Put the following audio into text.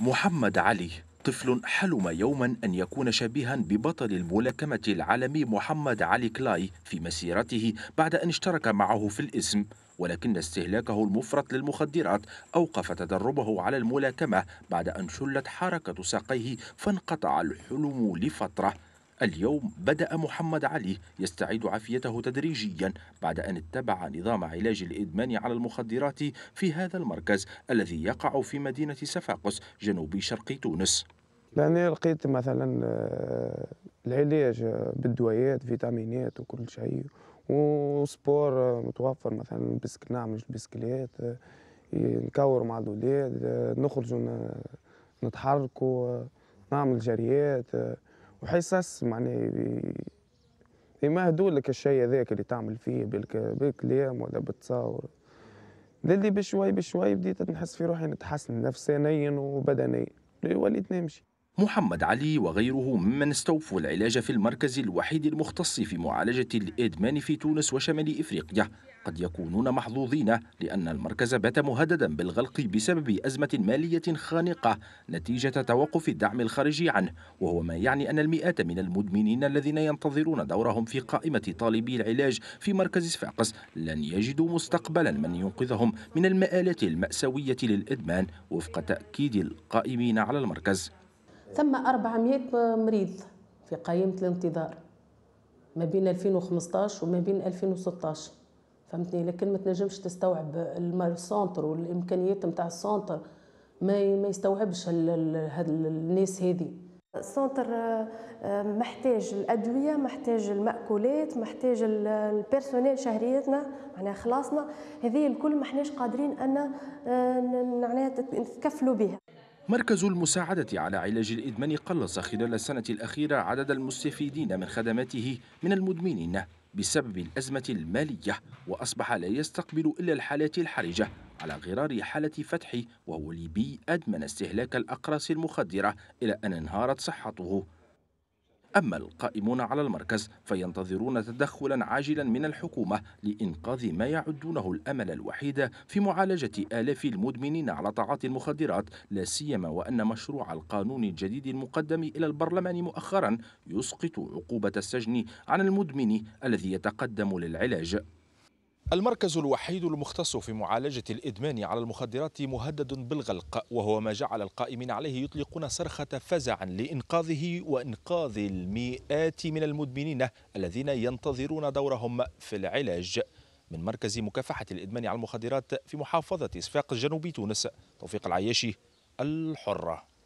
محمد علي طفل حلم يوما أن يكون شبيها ببطل الملاكمة العالمي محمد علي كلاي في مسيرته بعد أن اشترك معه في الاسم ولكن استهلاكه المفرط للمخدرات أوقف تدربه على الملاكمة بعد أن شلت حركة ساقيه فانقطع الحلم لفترة اليوم بدأ محمد علي يستعيد عافيته تدريجيا بعد أن اتبع نظام علاج الإدمان على المخدرات في هذا المركز الذي يقع في مدينة صفاقس جنوب شرق تونس يعني لقيت مثلا آه، العلاج بالدويات فيتامينات وكل شيء وسبور متوفر مثلا بسك نعمل بسكليات آه، نكور مع الأولاد آه، نخرج نتحركوا نعمل جريات وحساس معناه يمهدوا لك الشيء هذاك اللي تعمل فيه بالكلام ولا بالتصاور للي بشوي بشوي بديت نحس في روحي نتحسن نفسانيا وبدنيا وليت نمشي محمد علي وغيره ممن استوفوا العلاج في المركز الوحيد المختص في معالجة الإدمان في تونس وشمال إفريقيا قد يكونون محظوظين لأن المركز بات مهددا بالغلق بسبب أزمة مالية خانقة نتيجة توقف الدعم الخارجي عنه وهو ما يعني أن المئات من المدمنين الذين ينتظرون دورهم في قائمة طالبي العلاج في مركز صفاقس لن يجدوا مستقبلا من ينقذهم من المآلات المأساوية للإدمان وفق تأكيد القائمين على المركز ثم 400 مريض في قائمة الانتظار ما بين 2015 وما بين 2016 فهمتني لكن ما تنجمش تستوعب السونتر والامكانيات نتاع السونتر ما ما يستوعبش هاد الناس هذه السونتر آه، محتاج الادويه محتاج الماكولات محتاج البيرسونيل شهريتنا معناها خلاصنا هذه الكل ما احناش قادرين ان آه، معناها نتكفلوا بها مركز المساعدة على علاج الإدمان قلص خلال السنة الأخيرة عدد المستفيدين من خدماته من المدمنين بسبب الأزمة المالية وأصبح لا يستقبل إلا الحالات الحرجة على غرار حالة فتحي وهو ليبي أدمن استهلاك الأقراص المخدرة إلى أن انهارت صحته أما القائمون على المركز فينتظرون تدخلا عاجلا من الحكومة لإنقاذ ما يعدونه الأمل الوحيد في معالجة آلاف المدمنين على تعاطي المخدرات لا سيما وأن مشروع القانون الجديد المقدم إلى البرلمان مؤخرا يسقط عقوبة السجن عن المدمن الذي يتقدم للعلاج المركز الوحيد المختص في معالجة الإدمان على المخدرات مهدد بالغلق وهو ما جعل القائمين عليه يطلقون صرخة فزع لإنقاذه وإنقاذ المئات من المدمنين الذين ينتظرون دورهم في العلاج من مركز مكافحة الإدمان على المخدرات في محافظة إسفاق جنوب تونس توفيق العياشي الحرة